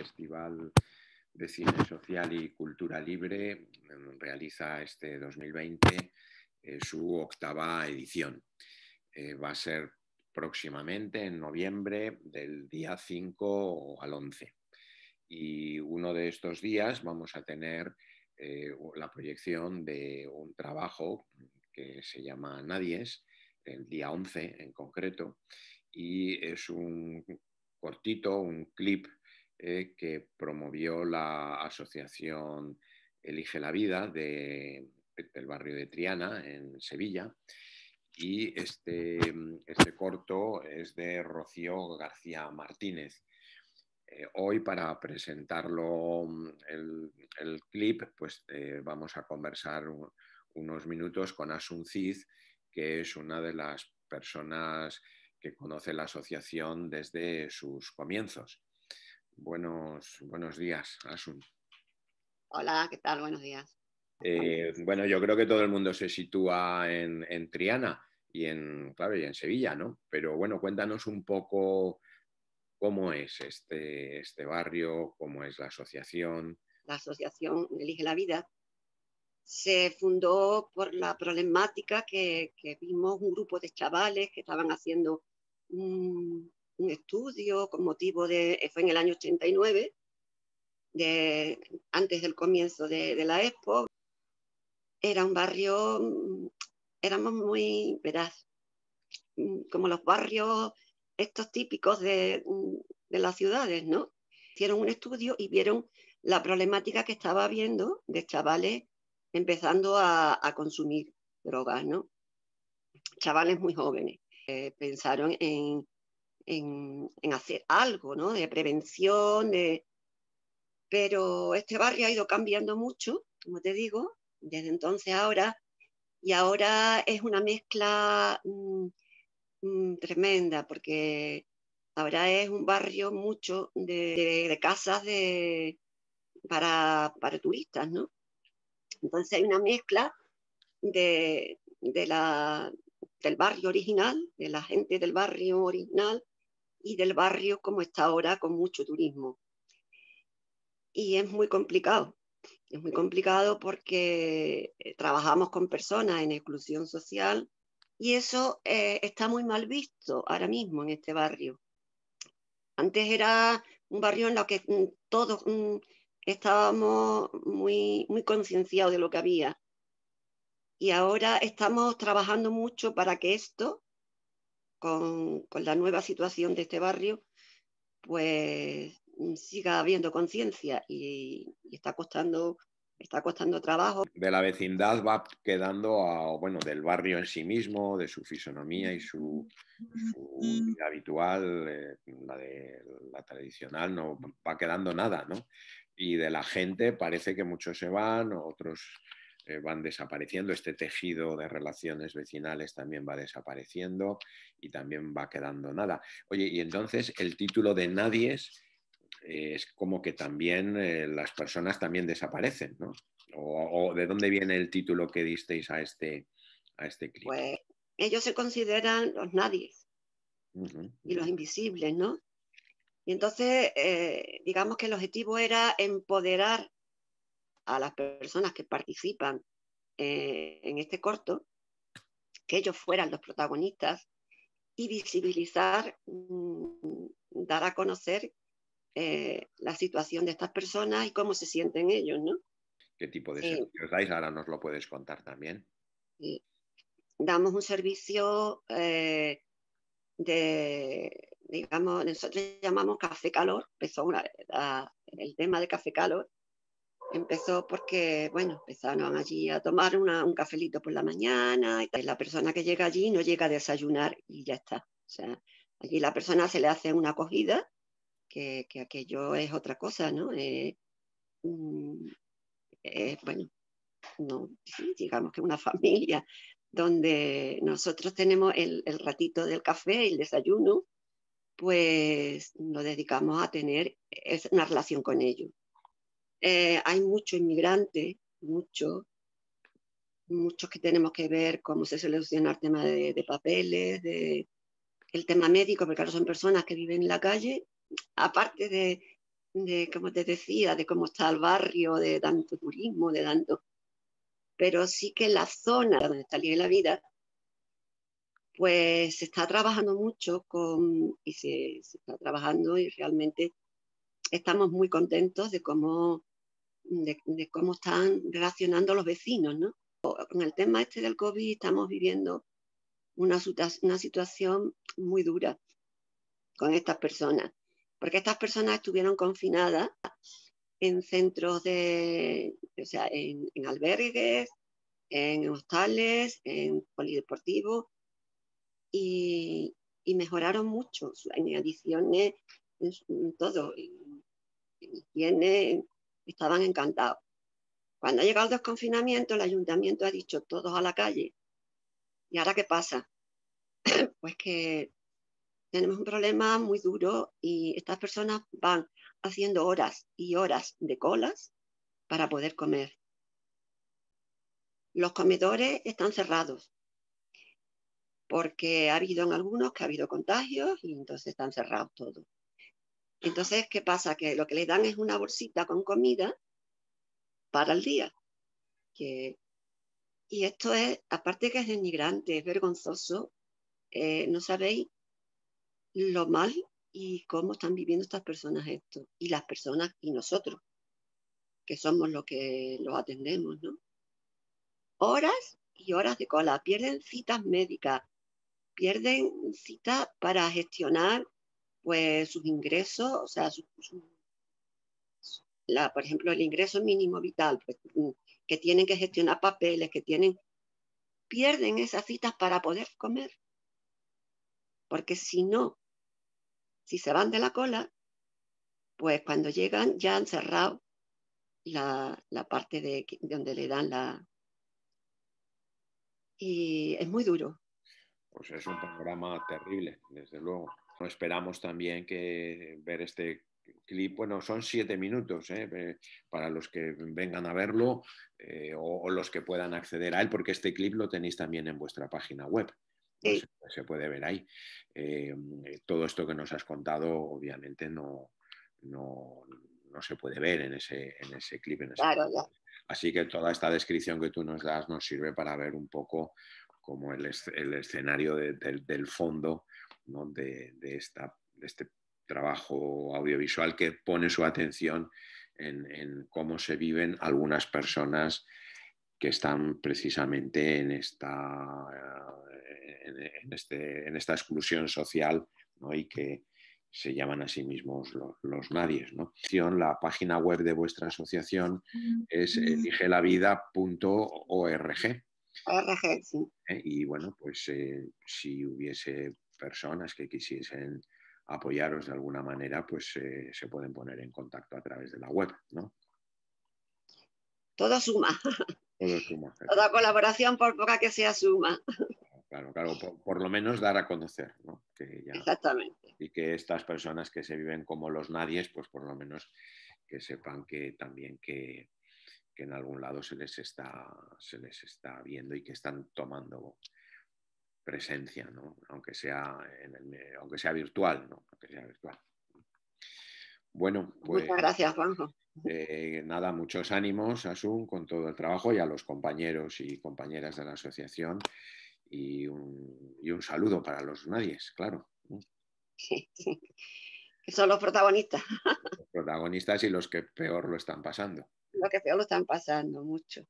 Festival de Cine Social y Cultura Libre em, realiza este 2020 eh, su octava edición. Eh, va a ser próximamente en noviembre del día 5 al 11. Y uno de estos días vamos a tener eh, la proyección de un trabajo que se llama Nadies, el día 11 en concreto, y es un cortito, un clip eh, que promovió la asociación Elige la Vida del barrio de Triana, en Sevilla. Y este, mm, este corto es de Rocío García Martínez. Eh, hoy para presentarlo mm, el, clip, pues eh, vamos a conversar unos minutos con Asun que es una de las personas que conoce la asociación desde sus comienzos. Buenos, buenos días, Asun. Hola, ¿qué tal? Buenos días. Eh, bueno, yo creo que todo el mundo se sitúa en, Triana y en, y en Sevilla, ¿no? Pero bueno, cuéntanos un poco cómo es este, este barrio, cómo es la asociación. La asociación Elige la Vida se fundó por la problemática que, que vimos un grupo de chavales que estaban haciendo un, un estudio con motivo de, eh, fue en el año 89, de, antes del comienzo de, de la Expo. Era un barrio, éramos mm, muy, verás, mm, como los barrios estos típicos de, mm, de las ciudades, ¿no? Hicieron un estudio y vieron la problemática que estaba habiendo de chavales empezando a, consumir drogas, ¿no? Chavales muy jóvenes. Eh, pensaron en, en, hacer algo, ¿no? De prevención, Pero este barrio ha ido cambiando mucho, como te digo, desde entonces ahora, y ahora es una mezcla mm, mm, tremenda, porque ahora es un barrio mucho de, casas para, para, turistas, ¿no? Entonces hay una mezcla de, del barrio original, de la gente del barrio original, y del barrio como está ahora con mucho turismo. Y es muy complicado, es muy complicado porque eh, trabajamos con personas en exclusión social y eso eh, está muy mal visto ahora mismo en este barrio. Antes era un barrio en el que mm, todos mm, estábamos muy, muy concienciados de lo que había. Y ahora estamos trabajando mucho para que esto con, la nueva situación de este barrio, pues mm, siga habiendo conciencia y, está costando está costando trabajo. De la vecindad va quedando bueno, del barrio en sí mismo, de su fisonomía y su, vida habitual, eh, la, de, la tradicional, no va quedando nada, ¿no? Y de la gente parece que muchos se van, otros eh, van desapareciendo, este tejido de relaciones vecinales también va desapareciendo y también va quedando nada. Oye, y entonces el título de Nadies es como que también eh, las personas también desaparecen, ¿no? O, de dónde viene el título que disteis a este, a este Pues ellos se consideran los nadies y los invisibles, ¿no? Y entonces, eh, digamos que el objetivo era empoderar a las personas que participan eh, en este corto, que ellos fueran los protagonistas y visibilizar, mm, dar a conocer eh, la situación de estas personas y cómo se sienten ellos, ¿no? ¿Qué tipo de servicios dais? Ahora nos lo puedes contar también. damos un servicio eh, de, digamos, nosotros llamamos café calor, empezó una, el tema de café calor, Empezó porque, bueno, empezaron allí a tomar un cafelito por la mañana, y la persona que llega allí no llega a desayunar y ya está. O sea, allí la persona se le hace una acogida, que, que aquello es otra cosa, ¿no? Eh, mm, bueno, no, digamos que una familia donde nosotros tenemos el, el ratito del café y el desayuno, pues nos dedicamos a tener una relación con ellos. Eh, hay mucho inmigrante, mucho, muchos que tenemos que ver cómo se soluciona el tema de, papeles, de, el tema médico, porque claro, son personas que viven en la calle, aparte de, como te decía, de cómo está el barrio, de tanto turismo, de tanto... Pero sí que la zona donde está la vida, pues se está trabajando mucho con, y se está trabajando y realmente estamos muy contentos de cómo de, cómo están relacionando los vecinos, Con el tema este del COVID estamos viviendo una, una situación muy dura con estas personas, porque estas personas estuvieron confinadas en centros de, o sea, en, albergues, en hostales, en polideportivos, y, mejoraron mucho en adiciones, en, todo, en, estaban encantados. Cuando ha llegado el desconfinamiento, el ayuntamiento ha dicho todos a la calle. ¿Y ahora qué pasa? pues que tenemos un problema muy duro y estas personas van haciendo horas y horas de colas para poder comer. Los comedores están cerrados porque ha habido en algunos que ha habido contagios y entonces están cerrados todos. Entonces, ¿qué pasa? Que lo que les dan es una bolsita con comida para el día. Y esto es, aparte que es denigrante, es vergonzoso, eh, no sabéis lo mal y cómo están viviendo estas personas esto, y las personas y nosotros, que somos los que los atendemos, ¿no? Horas y horas de cola, pierden citas médicas, pierden citas para gestionar pues sus ingresos, o sea, su, la, por ejemplo, el ingreso mínimo vital, pues, mm, que tienen que gestionar papeles, que tienen, pierden esas citas para poder comer. Porque si no, si se van de la cola, pues cuando llegan ya han cerrado la, parte de, donde le dan la... Y es muy duro. Pues es un programa terrible, desde luego esperamos también que ver este clip, bueno, son siete minutos ¿eh? Eh, para los que vengan a verlo eh, o, los que puedan acceder a él, porque este clip lo tenéis también en vuestra página web. se, puede ver ahí. todo esto que nos has contado, obviamente, no, no, se puede ver en ese, en ese clip. En Así que toda esta descripción que tú nos das nos sirve para ver un poco como el, el escenario del, del fondo de, esta, este trabajo audiovisual que pone su atención en, cómo se viven algunas personas que están precisamente en esta, eh, este, en, esta exclusión social y que se llaman a sí mismos los, nadies. ¿no? La página web de vuestra asociación es eligelavida.org. ¿Eh? Y bueno, pues eh, si hubiese personas que quisiesen apoyaros de alguna manera, pues eh, se pueden poner en contacto a través de la web, ¿no? Todo suma. Toda colaboración, por poca que sea, suma. Claro, claro, por, lo menos dar a conocer, Exactamente. Y que estas personas que se viven como los nadies, pues por lo menos que sepan que también que, que en algún lado se les está, se les está viendo y que están tomando presencia, ¿no? aunque, sea eh, aunque sea virtual, ¿no? Bueno, pues, Muchas gracias, Juanjo. Eh, nada, muchos ánimos, a Asun, con todo el trabajo y a los compañeros y compañeras de la asociación. Y un, y un saludo para los nadies, claro. Sí, son los protagonistas. Los protagonistas y los que peor lo están pasando. Los que peor lo están pasando, mucho.